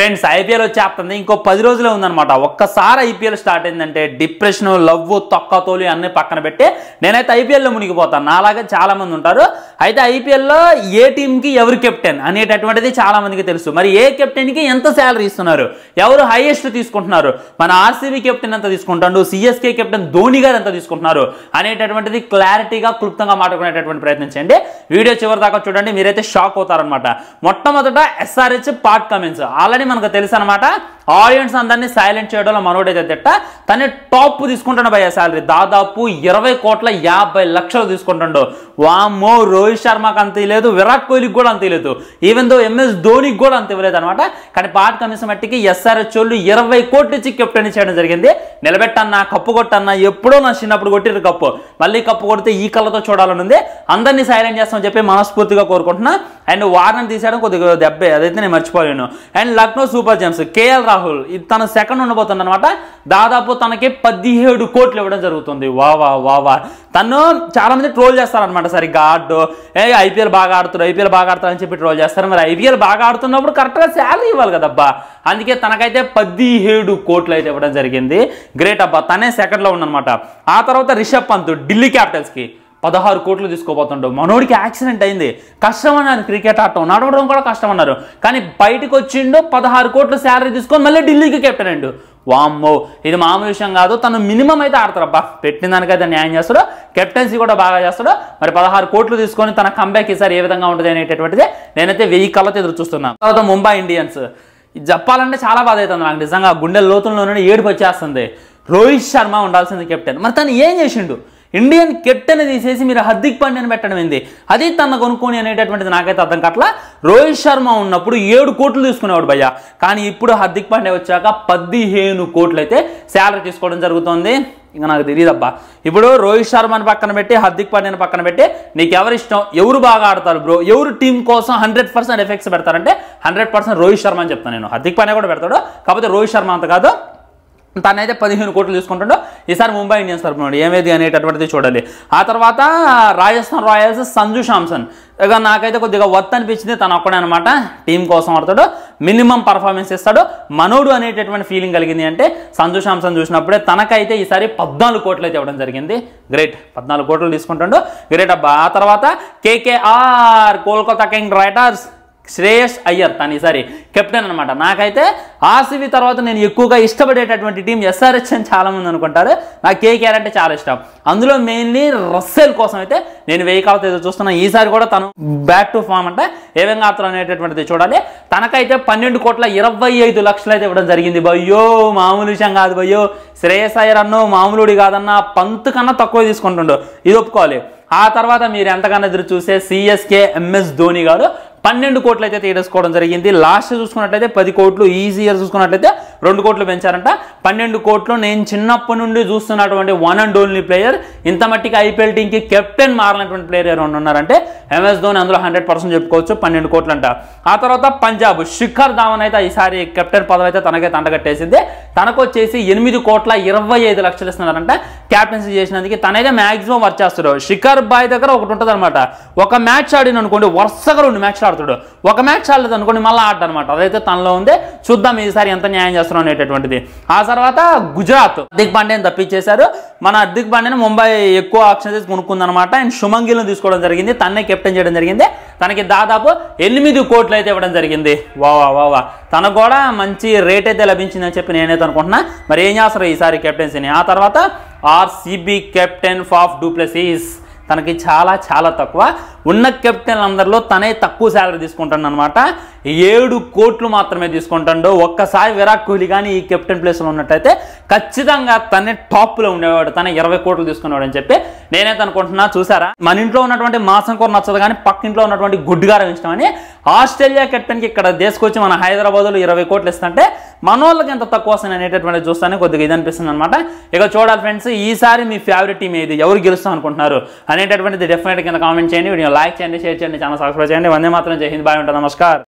friends IPL వచ్చేస్తుంది ఇంకో పది రోజులే ఉందనమాట ఒక్కసారి ఐపీఎల్ స్టార్ట్ అయిందంటే డిప్రెషన్ లవ్ తోలు అన్నీ పక్కన పెట్టి నేనైతే ఐపీఎల్లో మునిగిపోతాను నాలాగే చాలామంది ఉంటారు అయితే ఐపీఎల్లో ఏ టీంకి ఎవరు కెప్టెన్ అనేటటువంటిది చాలామందికి తెలుసు మరి ఏ కెప్టెన్కి ఎంత శాలరీ ఇస్తున్నారు ఎవరు హైయెస్ట్ తీసుకుంటున్నారు మన ఆర్సీబీ కెప్టెన్ ఎంత తీసుకుంటాడు సిఎస్కే కెప్టెన్ ధోని గారు ఎంత తీసుకుంటున్నారు అనేటటువంటిది క్లారిటీగా క్లుప్తంగా మాట్లాడుకునేటటువంటి ప్రయత్నం చేయండి వీడియో చివరి దాకా చూడండి మీరైతే షాక్ అవుతారనమాట మొట్టమొదట ఎస్ఆర్హెచ్ పార్ట్ కమెంట్స్ ఆల్రెడీ మనకు తెలుసు అనమాట ఆడియన్స్ అందరినీ సైలెంట్ చేయడంలో మనోడైతే తిట్ట తనే టాప్ తీసుకుంటాడు భయ శాలరీ దాదాపు ఇరవై కోట్ల యాభై లక్షలు తీసుకుంటాడు వామో రోహిత్ శర్మకి అంత లేదు విరాట్ కోహ్లీకి కూడా అంత లేదు ఈవెన్ దో ఎంఎస్ ధోనికి కూడా అంత ఇవ్వలేదు అనమాట కానీ పార్ట్ కమిషన్ మట్టికి ఎస్ఆర్ఎస్ వాళ్ళు ఇరవై కోట్లు ఇచ్చి కెప్టెన్ చేయడం జరిగింది నిలబెట్టన్నా కప్పు కొట్టన్నా ఎప్పుడో నా చిన్నప్పుడు కొట్టిరు కప్పు మళ్ళీ కప్పు కొడితే ఈ కళ్ళతో చూడాలని ఉంది అందరినీ సైలెంట్ చేస్తామని చెప్పి మనస్ఫూర్తిగా కోరుకుంటున్నా అండ్ వార్నర్ తీసేయడం కొద్దిగా దెబ్బే అదైతే నేను మర్చిపోయాను and Lucknow super giants KL Rahul Rahul తన సెకండ్ ఉండబోతుంది అనమాట దాదాపు తనకి పదిహేడు కోట్లు ఇవ్వడం జరుగుతుంది వావా వావా తను చాలామంది ట్రోల్ చేస్తారనమాట సరిగ్గా ఆడు ఏ ఐపీఎల్ బాగా ఆడుతారు ఐపీఎల్ బాగా ఆడుతాడు అని చెప్పి ట్రోల్ చేస్తారు మరి ఐపీఎల్ బాగా ఆడుతున్నప్పుడు కరెక్ట్గా శాలరీ ఇవ్వాలి కదబ్బా అందుకే తనకైతే పదిహేడు కోట్లు అయితే ఇవ్వడం జరిగింది గ్రేట్ అబ్బా తనే సెకండ్లో ఉండనమాట ఆ తర్వాత రిషబ్ పంత్ ఢిల్లీ క్యాపిటల్స్కి పదహారు కోట్లు తీసుకోబోతుండవు మనోడికి యాక్సిడెంట్ అయింది కష్టం అన్నారు క్రికెట్ ఆడటం నడవడం కూడా కష్టం అన్నారు కానీ బయటకు వచ్చిండు పదహారు కోట్లు శాలరీ తీసుకొని మళ్ళీ ఢిల్లీకి కెప్టెన్ అండు వామ్మో ఇది మామూలు విషయం కాదు తను మినిమం అయితే ఆడతారు అబ్బా పెట్టిన దానికైతే న్యాయం చేస్తాడు కెప్టెన్సీ కూడా బాగా చేస్తాడు మరి పదహారు కోట్లు తీసుకొని తన కంబ్యాక్ ఈసారి ఏ విధంగా ఉంటుంది అనేటటువంటిది నేనైతే వెయ్యి కళ్ళతో ఎదురు చూస్తున్నాను తర్వాత ముంబై ఇండియన్స్ చెప్పాలంటే చాలా బాధ అవుతుంది నాకు నిజంగా గుండె లోతుల్లోనే ఏడుపు వచ్చేస్తుంది రోహిత్ శర్మ ఉండాల్సింది కెప్టెన్ మరి తను ఏం చేసిండు ఇండియన్ కెప్టెన్ అని తీసేసి మీరు హర్దిక్ పాండ్యాని పెట్టడం ఏంది అది తన కొనుక్కొని అనేటటువంటిది నాకైతే అర్థం కట్ల రోహిత్ శర్మ ఉన్నప్పుడు ఏడు కోట్లు తీసుకునేవాడు భయ్య కానీ ఇప్పుడు హార్దిక్ పాండ్యా వచ్చాక పదిహేను కోట్లు అయితే శాలరీ తీసుకోవడం జరుగుతుంది ఇంకా నాకు తెలియదబ్బా ఇప్పుడు రోహిత్ శర్మని పక్కన పెట్టి హార్దిక్ పాండ్యాని పక్కన పెట్టి నీకు ఎవరు ఇష్టం ఎవరు బాగా ఆడతారు బ్రో ఎవరు టీం కోసం హండ్రెడ్ పర్సెంట్ ఎఫెక్ట్స్ పెడతారంటే హండ్రెడ్ పర్సెంట్ రోహిత్ శర్మ అని చెప్తాను నేను హర్దిక్ పాండ్యా కూడా పెడతాడు కాకపోతే రోహిత్ శర్మ అంత కాదు తనైతే పదిహేను కోట్లు తీసుకుంటాడో ఈసారి ముంబై ఇండియన్స్ తరఫున ఏమేది అనేటటువంటిది చూడాలి ఆ తర్వాత రాజస్థాన్ రాయల్స్ సంజు శాంసన్ ఇక నాకైతే కొద్దిగా వర్త్ అనిపించింది తను ఒక్కడే అనమాట టీం కోసం ఆడతాడు మినిమం పర్ఫార్మెన్స్ ఇస్తాడు మనోడు అనేటటువంటి ఫీలింగ్ కలిగింది అంటే సంజు శాంసన్ చూసినప్పుడే తనకైతే ఈసారి పద్నాలుగు కోట్లు అయితే ఇవ్వడం జరిగింది గ్రేట్ పద్నాలుగు కోట్లు తీసుకుంటాడు గ్రేట్ అబ్బా ఆ తర్వాత KKR Kolkata king riders Shreyas Iyer తను ఈసారి కెప్టెన్ అనమాట నాకైతే ఆర్సీబీ తర్వాత నేను ఎక్కువగా ఇష్టపడేటటువంటి టీం ఎస్ఆర్హెచ్ అని చాలామంది అనుకుంటారు నాకు కేకేఆర్ అంటే చాలా ఇష్టం అందులో మెయిన్లీ రస్సెల్ కోసం అయితే నేను వెయ్యి కావత ఏదో చూస్తున్నా ఈసారి కూడా తను బ్యాక్ టు ఫామ్ అంటే ఏ విధంగా అతను అనేటటువంటిది చూడాలి తనకైతే పన్నెండు కోట్ల ఇరవై ఐదు లక్షలు అయితే ఇవ్వడం జరిగింది భయ్యో మామూలు విషయం కాదు భయ్యో శ్రేయస్ అయ్యర్ అన్నో మామూలుడి కాదన్నా పంతు కన్నా తక్కువ తీసుకుంటుండో ఇది ఒప్పుకోవాలి ఆ తర్వాత మీరు ఎంతకన్నా ఎదురు చూసే సిఎస్కే ఎంఎస్ ధోని గారు పన్నెండు కోట్లు అయితే తీరేసుకోవడం జరిగింది లాస్ట్ చూసుకున్నట్లయితే పది కోట్లు ఈజీ ఇయర్ చూసుకున్నట్లయితే రెండు కోట్లు పెంచారంట పన్నెండు కోట్లు నేను చిన్నప్పటి నుండి చూస్తున్నటువంటి వన్ అండ్ ఓన్లీ ప్లేయర్ ఇంత మట్టికి ఐపీఎల్ టీంకి కెప్టెన్ మారినటువంటి ప్లేయర్ ఎవరు ఉన్నారంటే ఎంఎస్ ధోని అందులో హండ్రెడ్ పర్సెంట్ చెప్పుకోవచ్చు పన్నెండు కోట్లు అంట ఆ తర్వాత పంజాబ్ శిఖర్ ధావన్ అయితే ఈసారి కెప్టెన్ పదవి అయితే తనకే తండగట్టేసింది తనకొచ్చేసి ఎనిమిది కోట్ల ఇరవై ఐదు లక్షలు ఇస్తున్నారంట క్యాప్టెన్సీ చేసినందుకు తనైతే మ్యాక్సిమం వర్క్ చేస్తాడు శిఖర్ బాయ్ దగ్గర ఒకటి ఉంటుంది అనమాట ఒక మ్యాచ్ ఆడిన అనుకోండి వరుసగా రెండు మ్యాచ్లు ఆడతాడు ఒక మ్యాచ్ ఆడలేదు అనుకోండి మళ్ళీ ఆడనమాట అదైతే తనలో ఉంది చూద్దాం ఈసారి ఎంత న్యాయం చేస్తున్నాం అనేటటువంటిది ఆ తర్వాత గుజరాత్ దిగ్ పాండేని తప్పించేశారు మన దిగ్ పాండేని ముంబై ఎక్కువ ఆప్షన్స్ కొనుక్కుంది కొనుక్కుందనమాట అండ్ శుమంగిల్ను తీసుకోవడం జరిగింది తన్నే కెప్టెన్ చేయడం జరిగింది తనకి దాదాపు ఎనిమిది కోట్లు అయితే ఇవ్వడం జరిగింది వావా వావా తనకు కూడా మంచి రేట్ అయితే లభించిందని చెప్పి నేనైతే అనుకుంటున్నా మరి ఏం చేస్తారు ఈసారి కెప్టెన్సీని ఆ తర్వాత ఆర్సీబీ కెప్టెన్ ఫాఫ్ డూప్లెసీస్ తనకి చాలా చాలా తక్కువ ఉన్న కెప్టెన్ అందరిలో తనే తక్కువ శాలరీ తీసుకుంటాను అనమాట ఏడు కోట్లు మాత్రమే తీసుకుంటాడో ఒక్కసారి విరాట్ కోహ్లీ కానీ ఈ కెప్టెన్ ప్లేస్లో ఉన్నట్టయితే ఖచ్చితంగా తనే టాప్లో ఉండేవాడు తనే ఇరవై కోట్లు తీసుకునేవాడు అని చెప్పి నేనైతే అనుకుంటున్నా చూసారా మన ఇంట్లో ఉన్నటువంటి మాసం కూర నచ్చదు కానీ పక్క ఇంట్లో ఉన్నటువంటి గుడ్డుగారం ఇష్టమని ఆస్ట్రేలియా కెప్టెన్కి ఇక్కడ దేశకొచ్చి మన హైదరాబాద్లో ఇరవై కోట్లు ఇస్తుంటే మనోళ్ళకి ఎంత తక్కువ వస్తుంది అనేటటువంటి చూస్తానే కొద్దిగా ఇది అనిపిస్తుంది అనమాట ఇక చూడాలి ఫ్రెండ్స్ ఈసారి మీ ఫేవరెట్ టీం ఏది ఎవరు గెలుస్తాం అనుకుంటున్నారు అనేటటువంటిది డెఫినెట్ కింద కామెంట్ చేయండి వీడియో లైక్ చేయండి షేర్ చేయండి ఛానల్ సబ్స్క్రైబ్ చేయండి వందే మాత్రం చేసింది బాగుంటుంది నమస్కారం